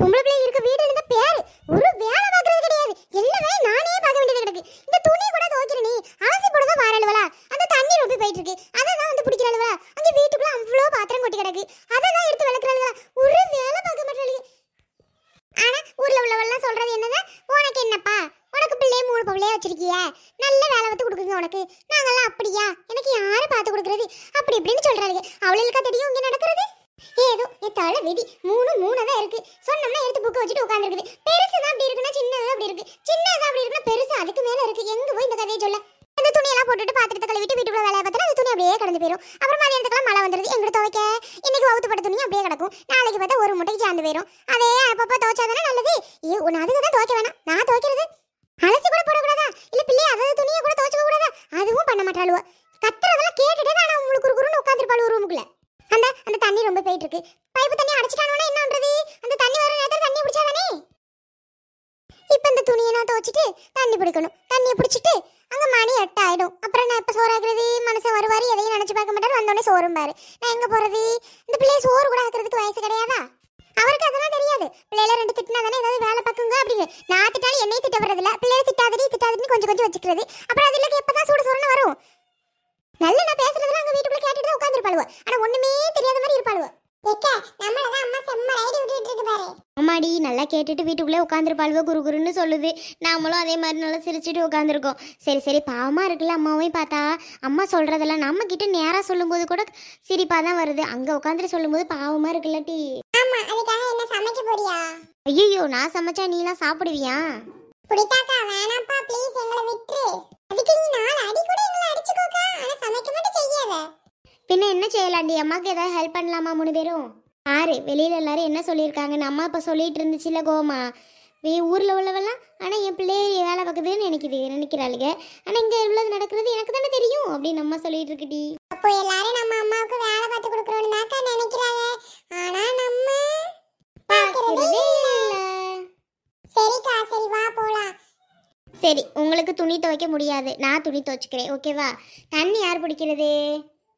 பொம்பளை பிள்ளை இருக்க வீடு இருந்த பேரு ஒரு வேலை பாக்குறது கிடையாது எல்லாமே நானே பார்க்க வேண்டியது கிடக்கு இந்த துணி கூட துவைக்கிற நீ ஆசி போடுறத வாரலுவலா அந்த தண்ணி ரொப்பி போயிட்டு இருக்கு அதை தான் வந்து பிடிக்கிறாளுவலா அங்க வீட்டுக்குள்ள அவ்வளோ பாத்திரம் கொட்டி கிடக்கு அதை தான் எடுத்து விளக்குறாளுவலா ஒரு வேலை பார்க்க மாட்டாளுங்க ஆனா ஊர்ல உள்ளவெல்லாம் சொல்றது என்னங்க உனக்கு என்னப்பா உனக்கு பிள்ளைய மூணு பிள்ளைய வச்சிருக்கிய நல்ல வேலை வந்து கொடுக்குங்க உனக்கு நாங்கெல்லாம் அப்படியா எனக்கு யாரு பார்த்து கொடுக்குறது அப்படி இப்படின்னு சொல்றாளுங்க அவளுக்கா தெரியும் இங்க நடக்கிறது ஏதோ எத்தாழ விதி அதுக்கு மேல இருக்கு எங்க போய் இந்த கதையை சொல்ல அந்த எல்லாம் போட்டுட்டு பாத்திரத்தை கழுவிட்டு வீட்டுக்குள்ள வேலையை பார்த்தா அந்த துணி அப்படியே கடந்து போயிடும் அப்புறம் மதியானத்துக்குலாம் மழை வந்துருது எங்கிட்ட துவைக்க இன்னைக்கு வகுத்துப்பட்ட துணி அப்படியே கிடக்கும் நாளைக்கு பார்த்தா ஒரு முட்டைக்கு சேர்ந்து போயிடும் அதே அப்பப்போ துவைச்சாதானே நல்லது ஏ உன் அதுக்கு தான் துவைக்க வேணாம் நான் துவைக்கிறது அலசி கூட போடக்கூடாதா இல்ல பிள்ளைய அதாவது துணியை கூட துவைச்சுக்க கூடாதா அதுவும் பண்ண மாட்டாளுவா கத்துறதெல்லாம் கேட்டுட்டே தான் உங்களுக்கு ஒரு குருன்னு உட்காந்துருப்பாள் ஒரு ரூமுக்குள்ள அந்த அந்த தண்ணி ரொம்ப போயிட்டு இருக்கு பைப்பு தண்ணி அடைச்சிட்டானோன்னா என்ன பண்றது அந்த தண்ணி வர நேரத்தில் தண்ணி பிடிச்சாதானே இப்போ இந்த துணியை நான் துவச்சிட்டு தண்ணி பிடிக்கணும் தண்ணியை பிடிச்சிட்டு அங்கே மணி எட்டு ஆகிடும் அப்புறம் நான் இப்போ சோறாக்குறது மனசை வருவார் எதையும் நினச்சி பார்க்க மாட்டார் வந்தோடனே சோறும் பாரு நான் எங்கே போகிறது இந்த பிள்ளையை சோறு கூட ஆக்குறதுக்கு வயசு கிடையாதா அவருக்கு அதெல்லாம் தெரியாது பிள்ளையில ரெண்டு திட்டினா தானே ஏதாவது வேலை பார்க்குங்க அப்படின்னு நான் திட்டாலும் என்னையும் திட்ட வரதில்ல பிள்ளைய திட்டாதடி திட்டாதடி கொஞ்சம் கொஞ்சம் வச்சுக்கிறது அப்புறம் அது இல்லை எப்போ தான் சூடு சூடுன்னு வரும் நல்ல நான் பேசுறதுலாம் அங்கே வீட்டுக்குள்ளே கேட்டுட்டு தான் உட்காந்துருப்பாளுவோ ஆனால் ஒன்றுமே தெரியாத மாதிரி இருப்பாளுவோ அம்மாடி நல்லா கேட்டுட்டு வீட்டுக்குள்ளே உட்காந்துருப்பாள்வோ குரு குருன்னு சொல்லுது நாமளும் அதே மாதிரி நல்லா சிரிச்சுட்டு உட்காந்துருக்கோம் சரி சரி பாவமாக இருக்குல்ல அம்மாவையும் பார்த்தா அம்மா சொல்கிறதெல்லாம் நம்ம கிட்டே நேராக சொல்லும்போது கூட சிரிப்பாக தான் வருது அங்கே உட்காந்துட்டு சொல்லும்போது பாவமாக இருக்குல்ல டீ ஆமாம் அதுக்காக என்ன சமைக்க போறியா ஐயோ நான் சமைச்சா நீலாம் சாப்பிடுவியா புடிதாக்கா வேணாப்பா ப்ளீஸ் எங்களை விட்டுரு அதுக்கு நீ நாலு அடி கூட எங்களை அடிச்சுக்கோக்கா ஆனால் சமைக்க மட்டும் செய்யாத பின்ன என்ன செய்யலாண்டி அம்மாவுக்கு ஏதாவது ஹெல்ப் பண்ணலாமா மூணு பேரும் ஆறு வெளியில் எல்லாரும் என்ன சொல்லியிருக்காங்கன்னு அம்மா இப்போ சொல்லிட்டு இருந்துச்சு இல்லை கோமா வே ஊரில் உள்ளவெல்லாம் ஆனால் என் பிள்ளைய வேலை பார்க்குதுன்னு நினைக்குது நினைக்கிறாளுங்க ஆனால் இங்கே உள்ளது நடக்கிறது எனக்கு தானே தெரியும் அப்படின்னு அம்மா சொல்லிட்டு இருக்குடி அப்போ எல்லாரும் நம்ம அம்மாவுக்கு வேலை பார்த்து கொடுக்குறோன்னு தாக்கா நினைக்கிறாங்க ஆனால் நம்ம சரிக்கா சரி வா போகலாம் சரி உங்களுக்கு துணி துவைக்க முடியாது நான் துணி துவைச்சிக்கிறேன் ஓகேவா தண்ணி யார் பிடிக்கிறது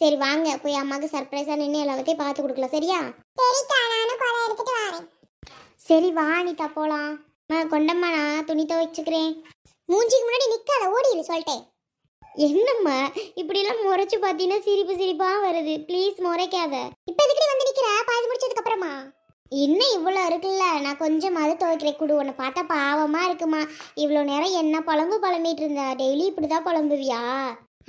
சரி வாங்க போய் அம்மாவுக்கு சர்ப்ரைஸா நின்று எல்லாத்தையும் பார்த்து கொடுக்கலாம் சரியா சரி வா அனிதா போலாம் அம்மா கொண்டம்மா நான் துணி துவைச்சுக்கிறேன் மூஞ்சிக்கு முன்னாடி நிக்காத ஓடிடு சொல்லிட்டேன் என்னம்மா இப்படிலாம் முறைச்சு பார்த்தீங்கன்னா சிரிப்பு சிரிப்பா வருது ப்ளீஸ் முறைக்காத இப்போ எதுக்கு வந்து நிக்கிற பாதி முடிச்சதுக்கு அப்புறமா இன்னும் இவ்வளோ இருக்குல்ல நான் கொஞ்சம் அது துவைக்கிறேன் குடு உன்னை பார்த்தா பாவமாக இருக்குமா இவ்வளோ நேரம் என்ன புலம்பு பழம்பிட்டு இருந்தா டெய்லி இப்படி தான் புலம்புவியா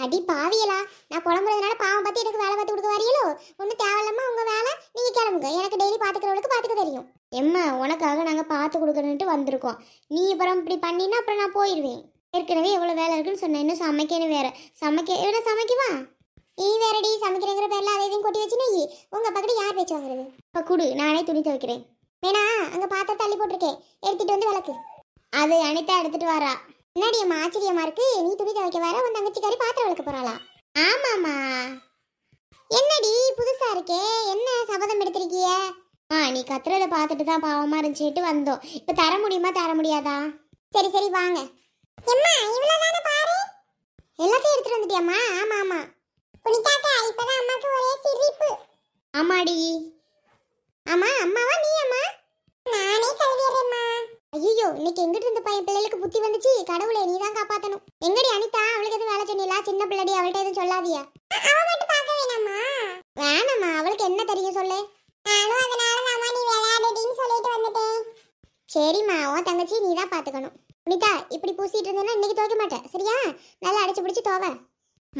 அடி பாவியலா நான் குழம்புறதுனால பாவம் பத்தி எனக்கு வேலை பார்த்து கொடுக்க வரீங்களோ ஒன்றும் தேவையில்லாமல் உங்க வேலை நீங்க கிளம்புங்க எனக்கு டெய்லி பாத்துக்கிறவளுக்கு பாத்துக்க தெரியும் எம்மா உனக்காக நாங்க பார்த்து கொடுக்கணுன்ட்டு வந்திருக்கோம் நீ அப்புறம் இப்படி பண்ணினா அப்புறம் நான் போயிடுவேன் ஏற்கனவே எவ்வளோ வேலை இருக்குன்னு சொன்னேன் இன்னும் சமைக்கணும் வேற சமைக்க இவனை சமைக்குமா நீ வேறடி சமைக்கிறேங்கிற பேர்ல அதை இதையும் கொட்டி வச்சுன்னு உங்க பக்கத்து யார் பேச்சு வாங்குறது இப்போ குடு நானே துணி துவைக்கிறேன் வேணா அங்கே பார்த்தா தள்ளி போட்டிருக்கேன் எடுத்துட்டு வந்து விளக்கு அது அனிதா எடுத்துட்டு வரா என்னடி அம்மா ஆச்சரியமா இருக்கு நீ துணி துவைக்க வர உன் தங்கச்சிக்காரி பாத்திரம் விளக்க போறாளா ஆமாமா என்னடி புதுசா இருக்கே என்ன சபதம் எடுத்திருக்கிய ஆ நீ கத்துறத பார்த்துட்டு தான் பாவமா இருந்துச்சுட்டு வந்தோம் இப்ப தர முடியுமா தர முடியாதா சரி சரி வாங்க எம்மா இவ்வளவுதானே பாரு எல்லாத்தையும் எடுத்துட்டு வந்துட்டியாம்மா ஆமா ஆமா புனிதாக்கா இப்பதான் அம்மாக்கு ஒரே சிரிப்பு ஆமாடி ஆமா அம்மாவா நீ அம்மா நானே கழுவிடுறேம்மா ஐயோ இன்னைக்கு எங்கிட்ட இருந்த பையன் பிள்ளைகளுக்கு புத்தி வந்துச்சு கடவுளே நீ தான் காப்பாத்தணும் எங்கடி அனிதா அவளுக்கு எதுவும் வேலை சொன்னீங்களா சின்ன பிள்ளடி அவள்கிட்ட எதுவும் சொல்லாதியா அவ மட்டும் பார்க்க வேணாமா வேணாமா அவளுக்கு என்ன தெரியும் சொல்லு நானும் அதனால தான் நீ விளையாடுடின்னு சொல்லிட்டு வந்துட்டேன் சரிம்மா உன் தங்கச்சி நீ தான் பார்த்துக்கணும் அனிதா இப்படி பூசிட்டு இருந்தேன்னா இன்னைக்கு தோக்க மாட்டேன் சரியா நல்லா அடிச்சு பிடிச்சி தோவை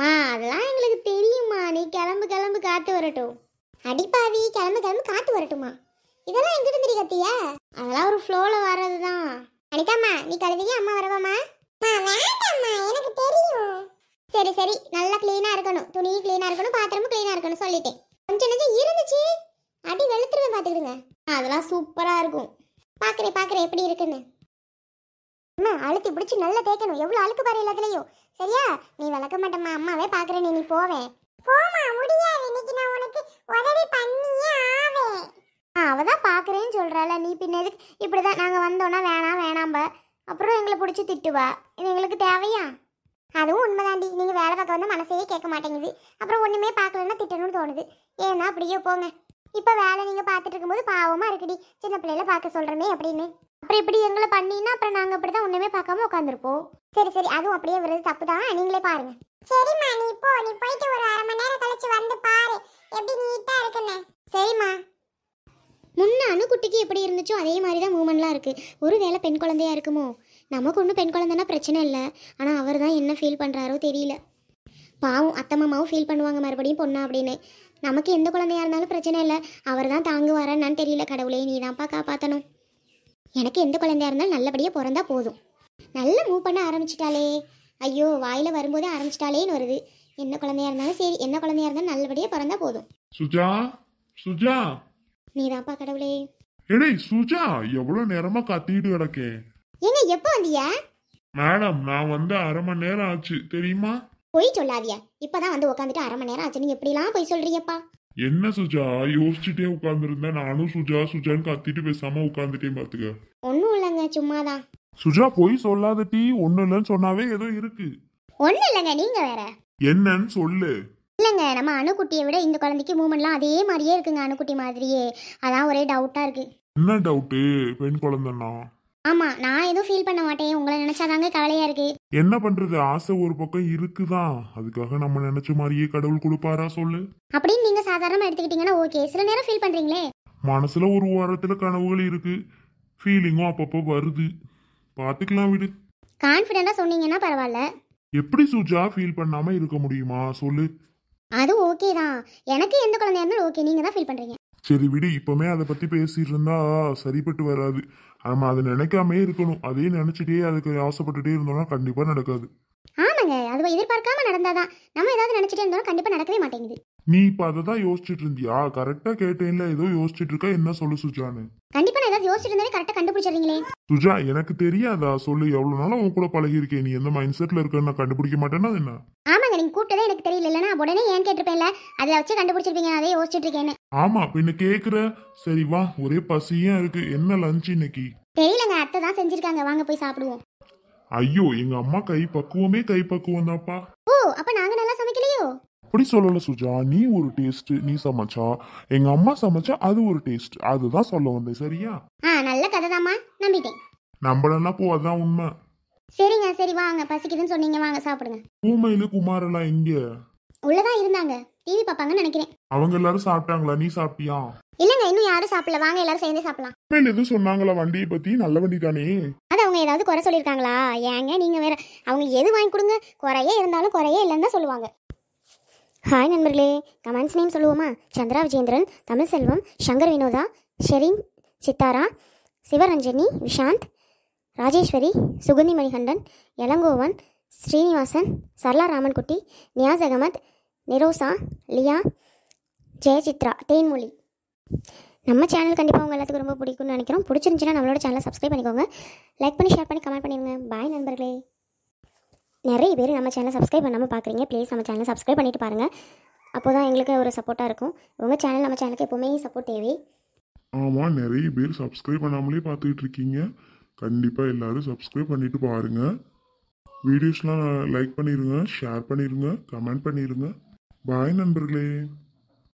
மா அதெல்லாம் எங்களுக்கு தெரியுமா நீ கிளம்பு கிளம்பு காத்து வரட்டும் அடிப்பாவி கிளம்பு கிளம்பு காத்து வரட்டுமா இதெல்லாம் எங்கிட்ட தெரிய கத்திய அதெல்லாம் ஒரு ஃப்ளோல வர்றதுதான் அனிதாம்மா நீ கழுவிங்க அம்மா வரவாமா வேண்டாம்மா எனக்கு தெரியும் சரி சரி நல்லா க்ளீனா இருக்கணும் துணி க்ளீனா இருக்கணும் பாத்திரமும் க்ளீனா இருக்கணும் சொல்லிட்டேன் கொஞ்சம் நெஞ்சம் இருந்துச்சு அடி வெளுத்துருவேன் பாத்துக்கிடுங்க அதெல்லாம் சூப்பரா இருக்கும் பாக்குறேன் பாக்குறேன் எப்படி இருக்குன்னு அம்மா அழுத்தி பிடிச்சி நல்லா தேய்க்கணும் எவ்வளோ அழுக்கு பாரு சரியா நீ வளர்க்க மாட்டேம்மா அம்மாவே பாக்குறேன் நீ போவேன் பரவாயில்ல நீ பின்னதுக்கு இப்படி தான் நாங்கள் வந்தோன்னா வேணாம் வேணாம்ப அப்புறம் எங்களை பிடிச்சி திட்டுவா இது எங்களுக்கு தேவையா அதுவும் உண்மைதாண்டி நீங்கள் வேலை பார்க்க வந்து மனசையே கேட்க மாட்டேங்குது அப்புறம் ஒன்றுமே பார்க்கலன்னா திட்டணும்னு தோணுது ஏன்னா அப்படியே போங்க இப்போ வேலை நீங்கள் பார்த்துட்டு இருக்கும்போது பாவமாக இருக்குடி சின்ன பிள்ளைல பார்க்க சொல்கிறமே அப்படின்னு அப்புறம் இப்படி எங்களை பண்ணினா அப்புறம் நாங்கள் இப்படி தான் ஒன்றுமே பார்க்காம உட்காந்துருப்போம் சரி சரி அதுவும் அப்படியே வருது தப்பு தான் நீங்களே பாருங்க சரிம்மா நீ போ நீ போயிட்டு ஒரு அரை மணி நேரம் கழிச்சு வந்து பாரு எப்படி நீட்டாக இருக்குன்னு சரிம்மா முன்ன அணுக்குட்டிக்கு எப்படி இருந்துச்சோ அதே மாதிரி தான் மூமெண்ட்லாம் இருக்குது ஒரு வேளை பெண் குழந்தையா இருக்குமோ நமக்கு ஒன்றும் பெண் குழந்தைனா பிரச்சனை இல்லை ஆனால் அவர் தான் என்ன ஃபீல் பண்ணுறாரோ தெரியல பாவம் அத்தை மாமாவும் ஃபீல் பண்ணுவாங்க மறுபடியும் பொண்ணா அப்படின்னு நமக்கு எந்த குழந்தையா இருந்தாலும் பிரச்சனை இல்லை அவர் தான் தாங்குவாரான்னு தெரியல கடவுளே நீ தான்ப்பா காப்பாற்றணும் எனக்கு எந்த குழந்தையா இருந்தாலும் நல்லபடியாக பிறந்தா போதும் நல்லா மூவ் பண்ண ஆரம்பிச்சிட்டாலே ஐயோ வாயில் வரும்போதே ஆரம்பிச்சிட்டாலேன்னு வருது என்ன குழந்தையா இருந்தாலும் சரி என்ன குழந்தையா இருந்தாலும் நல்லபடியாக பிறந்தா போதும் சுஜா சுஜா நீதான்ப்பா கடவுளே எடே சுஜா எவ்வளவு நேரமா கத்திட்டு கிடக்கேன் ஏங்க எப்போ வந்தியா மேடம் நான் வந்து அரை மணி நேரம் ஆச்சு தெரியுமா பொய் சொல்லாதிய இப்பதான் வந்து உட்காந்துட்டு அரை மணி நேரம் ஆச்சு நீ எப்படிலாம் பொய் சொல்றியப்பா என்ன சுஜா யோசிச்சுட்டே உட்காந்துருந்தேன் நானும் சுஜா சுஜான்னு கத்திட்டு பேசாம உட்காந்துட்டே பாத்துக்க ஒன்றும் இல்லைங்க சும்மாதான் சுஜா பொய் சொல்லாத டீ ஒண்ணு இல்லைன்னு சொன்னாவே ஏதோ இருக்கு ஒன்றும் இல்லைங்க நீங்க வேற என்னன்னு சொல்லு இல்லைங்க நம்ம அணுக்குட்டியை விட இந்த குழந்தைக்கு மூமெண்ட்லாம் அதே மாதிரியே இருக்குங்க அணுக்குட்டி மாதிரியே அதான் ஒரே டவுட்டாக இருக்கு என்ன டவுட்டு பெண் குழந்தைன்னா ஆமா நான் எதுவும் ஃபீல் பண்ண மாட்டேன் உங்களை நினைச்சாதாங்க கவலையா இருக்கு என்ன பண்றது ஆசை ஒரு பக்கம் இருக்குதான் அதுக்காக நம்ம நினைச்ச மாதிரியே கடவுள் கொடுப்பாரா சொல்லு அப்படின்னு நீங்க சாதாரணமா எடுத்துக்கிட்டீங்கன்னா ஓகே சில நேரம் ஃபீல் பண்றீங்களே மனசுல ஒரு வாரத்துல கனவுகள் இருக்கு ஃபீலிங்கும் அப்பப்போ வருது பாத்துக்கலாம் விடு கான்ஃபிடென்ட்டா சொன்னீங்கன்னா பரவாயில்ல எப்படி சுஜா ஃபீல் பண்ணாம இருக்க முடியுமா சொல்லு அது ஓகே தான் எனக்கு எந்த குழந்தையா இருந்தாலும் ஓகே நீங்க தான் ஃபீல் பண்றீங்க சரி விடு இப்பவுமே அதை பத்தி பேசிட்டு இருந்தா சரிப்பட்டு வராது நம்ம அதை நினைக்காமே இருக்கணும் அதையே நினைச்சிட்டே அதுக்கு ஆசைப்பட்டுட்டே இருந்தோம்னா கண்டிப்பா நடக்காது ஆமாங்க அது எதிர்பார்க்காம நடந்தாதான் நம்ம ஏதாவது நினைச்சிட்டே இருந்தாலும் கண்டிப்பா நடக்கவே மாட்டேங்குது நீ இப்ப அதை தான் யோசிச்சுட்டு இருந்தியா கரெக்டா கேட்டேன்ல ஏதோ யோசிச்சுட்டு இருக்கா என்ன சொல்லு சுஜானு கண்டிப்பா நான் ஏதாவது யோசிச்சுட்டு இருந்தாலே கரெக்டா கண்டுபிடிச்சிருங்களே சுஜா எனக்கு தெரியாதா சொல்லு எவ்வளவு நாளா உன் கூட பழகி இருக்கேன் நீ எந்த மைண்ட் செட்ல இருக்கன்னு கண்டுபிடிக்க மாட்டேன்னா என்ன நீங்க கூப்பிட்டதே எனக்கு தெரியல இல்லைனா உடனே ஏன் கேட்டிருப்பேன்ல அதை வச்சு கண்டுபிடிச்சிருப்பீங்க அதே யோசிச்சுட்டு இருக்கேன்னு ஆமா பின்ன கேக்குற சரி வா ஒரே பசியா இருக்கு என்ன லஞ்ச் இன்னைக்கு தெரியலங்க அத்தை தான் செஞ்சிருக்காங்க வாங்க போய் சாப்பிடுவோம் ஐயோ எங்க அம்மா கை பக்குவமே கை பக்குவம் ஓ அப்ப நாங்க நல்லா சமைக்கலையோ அப்படி சொல்லல சுஜா நீ ஒரு டேஸ்ட் நீ சமைச்சா எங்க அம்மா சமைச்சா அது ஒரு டேஸ்ட் அதுதான் சொல்ல வந்தேன் சரியா ஆ நல்ல கதை தாம்மா நம்பிட்டேன் நம்பலன்னா போ அதான் உண்மை சரிங்க சரி வாங்க பசிக்குதுன்னு சொன்னீங்க வாங்க சாப்பிடுங்க குமார் எல்லாம் எங்க உள்ளதான் இருந்தாங்க டிவி பாப்பாங்கன்னு நினைக்கிறேன் அவங்க எல்லாரும் சாப்பிட்டாங்களா நீ சாப்பிட்டியா இல்லங்க இன்னும் யாரும் சாப்பிடல வாங்க எல்லாரும் சேர்ந்து சாப்பிடலாம் பூமையில எதுவும் சொன்னாங்களா வண்டியை பத்தி நல்ல வண்டி தானே அது அவங்க ஏதாவது குறை சொல்லியிருக்காங்களா ஏங்க நீங்க வேற அவங்க எது வாங்கி கொடுங்க குறையே இருந்தாலும் குறையே இல்லைன்னு தான் சொல்லுவாங்க ஹாய் நண்பர்களே கமெண்ட்ஸ் நேம் சொல்லுவோமா சந்திரா விஜேந்திரன் தமிழ் செல்வம் சங்கர் வினோதா ஷெரின் சித்தாரா சிவரஞ்சனி விஷாந்த் ராஜேஸ்வரி சுகுந்தி மணிகண்டன் இளங்கோவன் ஸ்ரீனிவாசன் சரளா ராமன்குட்டி நியாஸ் அகமத் நிரோசா லியா ஜெயசித்ரா தேன்மொழி நம்ம சேனல் கண்டிப்பாக உங்கள் எல்லாத்துக்கும் ரொம்ப பிடிக்கும்னு நினைக்கிறோம் பிடிச்சிருந்துச்சுன்னா நம்மளோட சேனலை சப்ஸ்கிரைப் பண்ணிக்கோங்க லைக் பண்ணி ஷேர் பண்ணி கமெண்ட் பண்ணிடுங்க பாய் நண்பர்களே நிறைய பேர் நம்ம சேனலை சப்ஸ்கிரைப் பண்ணாமல் பார்க்குறீங்க ப்ளீஸ் நம்ம சேனலை சப்ஸ்கிரைப் பண்ணிட்டு பாருங்கள் அப்போ தான் எங்களுக்கு ஒரு சப்போர்ட்டாக இருக்கும் உங்கள் சேனல் நம்ம சேனலுக்கு எப்போவுமே சப்போர்ட் தேவை ஆமாம் நிறைய பேர் சப்ஸ்கிரைப் பண்ணாமலே பார்த்துக்கிட்டு இருக்கீங்க கண்டிப்பாக எல்லாரும் சப்ஸ்கிரைப் பண்ணிட்டு பாருங்க வீடியோஸ்லாம் லைக் பண்ணிடுங்க ஷேர் பண்ணிடுங்க கமெண்ட் பண்ணிடுங்க பாய் நண்பர்களே